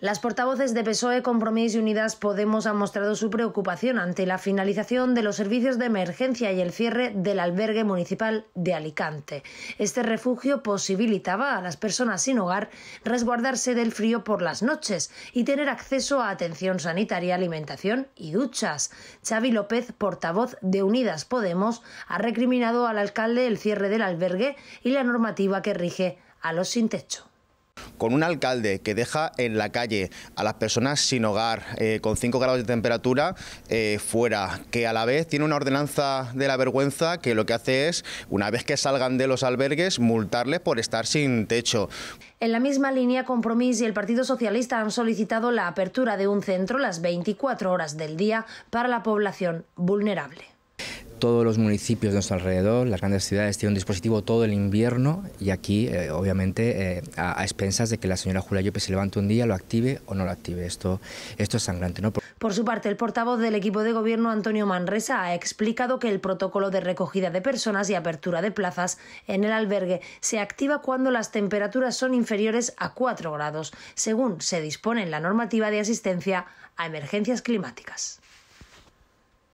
Las portavoces de PSOE, Compromís y Unidas Podemos han mostrado su preocupación ante la finalización de los servicios de emergencia y el cierre del albergue municipal de Alicante. Este refugio posibilitaba a las personas sin hogar resguardarse del frío por las noches y tener acceso a atención sanitaria, alimentación y duchas. Xavi López, portavoz de Unidas Podemos, ha recriminado al alcalde el cierre del albergue y la normativa que rige a los sin techo con un alcalde que deja en la calle a las personas sin hogar, eh, con 5 grados de temperatura, eh, fuera, que a la vez tiene una ordenanza de la vergüenza que lo que hace es, una vez que salgan de los albergues, multarles por estar sin techo. En la misma línea, Compromís y el Partido Socialista han solicitado la apertura de un centro las 24 horas del día para la población vulnerable todos los municipios de nuestro alrededor, las grandes ciudades, tienen un dispositivo todo el invierno y aquí, eh, obviamente, eh, a, expensas de que la señora Julia López se levante un día, lo active o no lo active. Esto, esto es sangrante. ¿no? Por su parte, el portavoz del equipo de gobierno, Antonio Manresa, ha explicado que el protocolo de recogida de personas y apertura de plazas en el albergue se activa cuando las temperaturas son inferiores a 4 grados, según se dispone en la normativa de asistencia a emergencias climáticas.